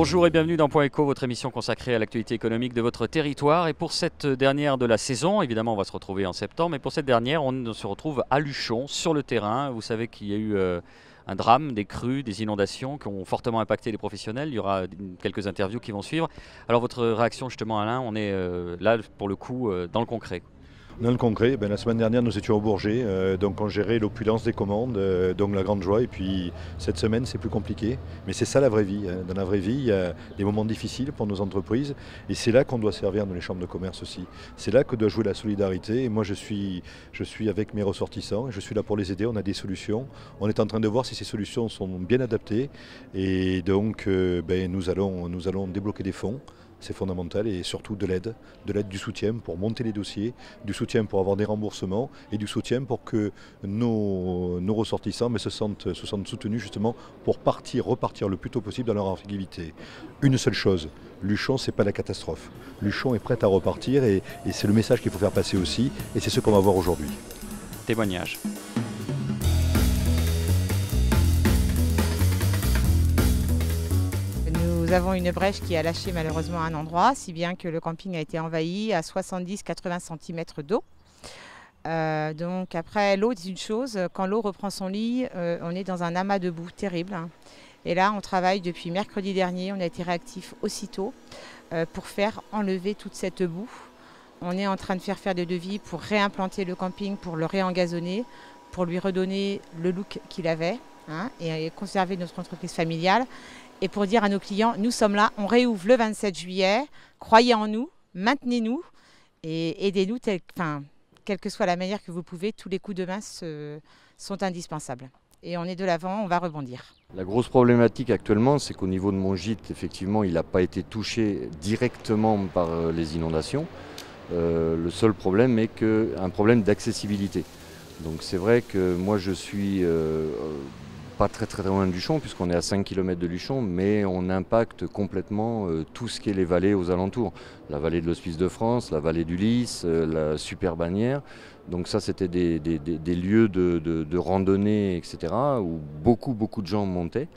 Bonjour et bienvenue dans Point Éco, votre émission consacrée à l'actualité économique de votre territoire. Et pour cette dernière de la saison, évidemment, on va se retrouver en septembre, mais pour cette dernière, on se retrouve à Luchon, sur le terrain. Vous savez qu'il y a eu. Euh, un drame, des crues, des inondations qui ont fortement impacté les professionnels. Il y aura euh, quelques interviews qui vont suivre. Alors votre réaction justement Alain, on est euh, là pour le coup dans le concret. Dans le concret, ben, la semaine dernière, nous étions au Bourget, euh, donc on gérait l'opulence des commandes, euh, donc la grande joie. Et puis cette semaine, c'est plus compliqué. Mais c'est ça la vraie vie. Hein. Dans la vraie vie, il y a des moments difficiles pour nos entreprises. Et c'est là qu'on doit servir dans les chambres de commerce aussi. C'est là que doit jouer la solidarité. Et moi, je suis, je suis avec mes ressortissants. Je suis là pour les aider. On a des solutions. On est en train de voir si ces solutions sont bien adaptées. Et donc, euh, ben, nous, allons, nous allons débloquer des fonds c'est fondamental, et surtout de l'aide, de l'aide du soutien pour monter les dossiers, du soutien pour avoir des remboursements et du soutien pour que nos, ressortissants se, sentent, soutenus justement pour partir, repartir le plus tôt possible dans leur activité. Une seule chose, Luchon, c'est pas la catastrophe. Luchon est prête à repartir et, et c'est le message qu'il faut faire passer aussi, et c'est ce qu'on va voir aujourd'hui. Témoignage. Nous avons une brèche qui a lâché malheureusement un endroit, si bien que le camping a été envahi à 70-80 cm d'eau. Euh, donc après, l'eau dit une chose. Quand l'eau reprend son lit, euh, on est dans un amas de boue terrible. Hein. Et là, on travaille depuis mercredi dernier. On a été réactif aussitôt euh, pour faire enlever toute cette boue. On est en train de faire faire des devis pour réimplanter le camping, pour le réengazonner, pour lui redonner le look qu'il avait hein, et conserver notre entreprise familiale et pour dire à nos clients, nous sommes là, on réouvre le 27 juillet, croyez en nous, maintenez-nous et aidez-nous, enfin, quelle que soit la manière que vous pouvez, tous les coups de main sont indispensables. Et on est de l'avant, on va rebondir. La grosse problématique actuellement, c'est qu'au niveau de mon gîte, effectivement, il n'a pas été touché directement par euh, les inondations. Euh, le seul problème est que, un problème d'accessibilité. Donc c'est vrai que moi je suis euh, très très loin de Luchon, puisqu'on est à 5 km de Luchon, mais on impacte complètement euh, tout ce qui est les vallées aux alentours. La vallée de l'Hospice de France, la vallée du Lys, euh, la Super Bannière. Donc ça, c'était des, lieux de, de, de, randonnée, etc., où beaucoup beaucoup de gens montaient.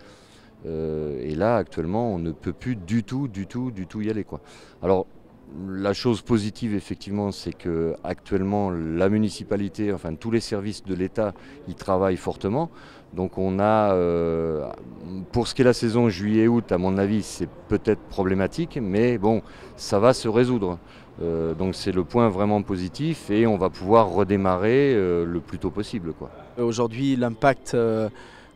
Euh, et là, actuellement, on ne peut plus du tout, du tout, du tout y aller. Quoi. Alors, la chose positive, effectivement, c'est que actuellement la municipalité, enfin tous les services de l'État, y travaillent fortement. Donc on a, euh, pour ce qui est la saison juillet-août, à mon avis, c'est peut-être problématique, mais bon, ça va se résoudre. Euh, donc c'est le point vraiment positif et on va pouvoir redémarrer euh, le plus tôt possible. Aujourd'hui, l'impact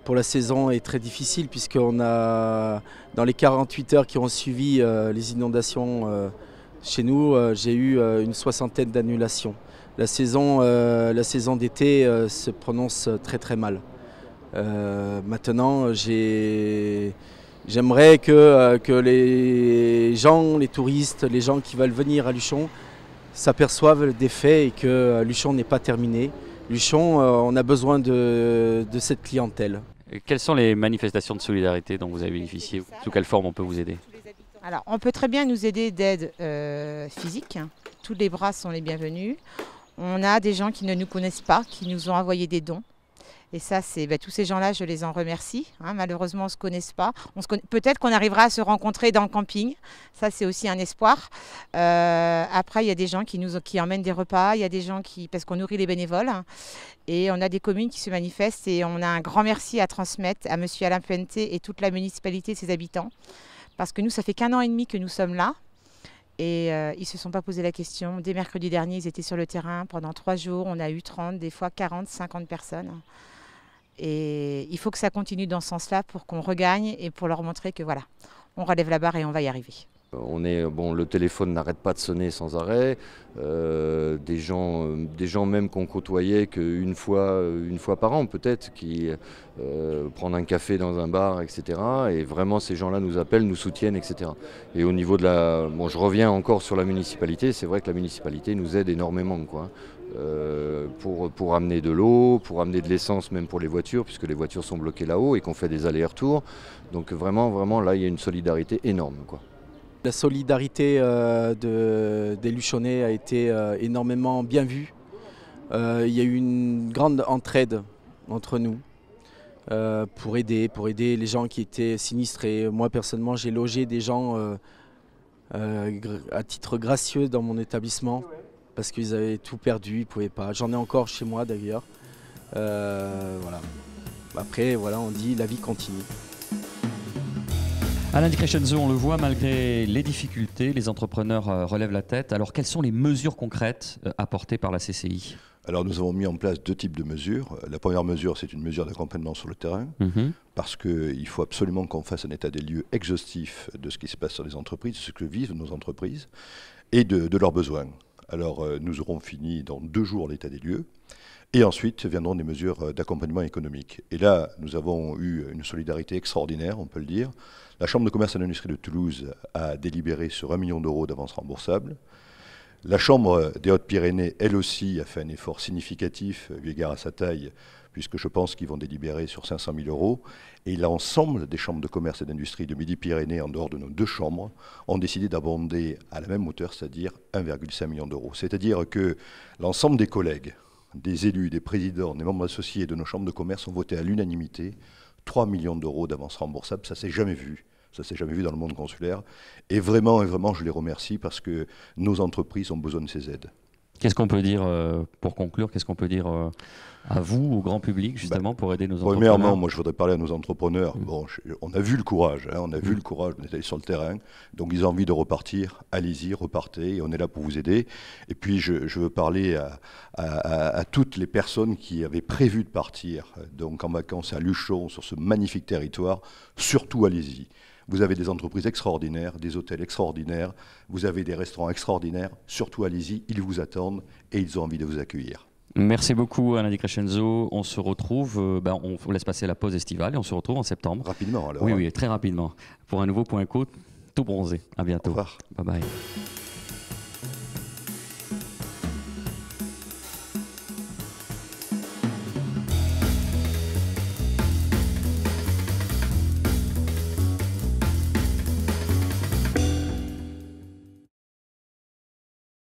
pour la saison est très difficile puisqu'on a, dans les 48 heures qui ont suivi les inondations, chez nous, euh, j'ai eu euh, une soixantaine d'annulations. La saison, euh, la saison d'été se prononce très très mal. maintenant, J'aimerais que, que, les gens, les touristes, les gens qui veulent venir à Luchon s'aperçoivent des faits et que Luchon n'est pas terminé. Luchon, on a besoin de, cette clientèle. quelles sont les manifestations de solidarité dont vous avez bénéficié Sous quelle forme on peut vous aider alors, on peut très bien nous aider d'aide euh, physique. Tous les bras sont les bienvenus. On a des gens qui ne nous connaissent pas, qui nous ont envoyé des dons. Et ça, c'est ben, tous ces gens-là, je les en remercie. Hein. malheureusement, on ne se connaît pas. Peut-être qu'on arrivera à se rencontrer dans le camping. Ça, c'est aussi un espoir. Euh, après, il y a des gens qui nous qui emmènent des repas. Il y a des gens qui parce qu'on nourrit les bénévoles. Hein. et on a des communes qui se manifestent. Et on a un grand merci à transmettre à M. Alain Puente et toute la municipalité ses habitants. Parce que nous, ça fait qu'un an et demi que nous sommes là. Et euh, ils ne se sont pas posé la question. Dès mercredi dernier, ils étaient sur le terrain pendant trois jours. On a eu 30, des fois 40, 50 personnes. Et il faut que ça continue dans ce sens-là pour qu'on regagne et pour leur montrer que voilà, on relève la barre et on va y arriver. On est, bon, le téléphone n'arrête pas de sonner sans arrêt. Euh, des, gens, euh, des gens même qu'on côtoyait qu'une fois, euh, une fois par an peut-être, qui prennent un café dans un bar, etc. Et vraiment, ces gens-là nous appellent, nous soutiennent, etc. Et au niveau de la... Bon, je reviens encore sur la municipalité. C'est vrai que la municipalité nous aide énormément, quoi. Hein. pour, pour amener de l'eau, pour amener de l'essence même pour les voitures, puisque les voitures sont bloquées là-haut et qu'on fait des allers-retours. Donc vraiment, vraiment, là, il y a une solidarité énorme. Quoi. La solidarité euh, des Luchonnais a été euh, énormément bien vue. Euh, il y a eu une grande entraide entre nous pour aider, pour aider les gens qui étaient sinistrés. Moi personnellement, j'ai logé des gens à titre gracieux dans mon établissement parce qu'ils avaient tout perdu, ils ne pouvaient pas. J'en ai encore chez moi d'ailleurs. voilà. Après, voilà, on dit la vie continue. Alain Crescenzo, on le voit, malgré les difficultés, les entrepreneurs euh, relèvent la tête. Alors, quelles sont les mesures concrètes euh, apportées par la CCI Alors, nous avons mis en place deux types de mesures. La première mesure, c'est une mesure d'accompagnement sur le terrain, mhm. parce qu'il faut absolument qu'on fasse un état des lieux exhaustif de ce qui se passe sur les entreprises, de ce que vivent nos entreprises et de leurs besoins. Alors, euh, nous aurons fini dans deux jours l'état des lieux. Et ensuite viendront des mesures euh, d'accompagnement économique. Et là, nous avons eu une solidarité extraordinaire, on peut le dire. La Chambre de commerce et d'industrie de Toulouse a délibéré sur 1 million d'euros d'avance remboursable. La Chambre des Hautes-Pyrénées, elle aussi, a fait un effort significatif, euh, vu égard à sa taille, puisque je pense qu'ils vont délibérer sur 500 000 euros. Et l'ensemble des chambres de commerce et d'industrie de Midi-Pyrénées, en dehors de nos deux chambres, ont décidé d'abonder à la même hauteur, c'est-à-dire 1,5 million d'euros. C'est-à-dire que l'ensemble des collègues des élus, des présidents, des membres associés de nos chambres de commerce ont voté à l'unanimité 3 millions d'euros d'avances remboursables. Ça s'est jamais vu. Ça s'est jamais vu dans le monde consulaire. Et vraiment, et vraiment, je les remercie parce que nos entreprises ont besoin de ces aides. Qu'est-ce qu'on peut dire euh, pour conclure Qu'est-ce qu'on peut dire euh, à vous, au grand public, bah, justement, pour aider nos entrepreneurs Premièrement, moi, je voudrais parler à nos entrepreneurs. Mm. on a vu le courage, hein, on a vu mm. le courage, on est allé sur le terrain. Donc, ils ont envie de repartir. Allez-y, repartez, et on est là pour vous aider. Et puis, je, veux parler à, toutes les personnes qui avaient prévu de partir, euh, donc en vacances à Luchon, sur ce magnifique territoire. Surtout, allez-y. Vous avez des entreprises extraordinaires, des hôtels extraordinaires, vous avez des restaurants extraordinaires. Surtout, allez-y, ils vous attendent et ils ont envie de vous accueillir. Merci beaucoup Anna Di Crescenzo. On se retrouve, euh, bah, on laisse passer la pause estivale et on se retrouve en septembre. Rapidement alors. Oui, hein. oui, très rapidement. Pour un nouveau point co, tout bronzé. À bientôt. Au revoir. Bye bye.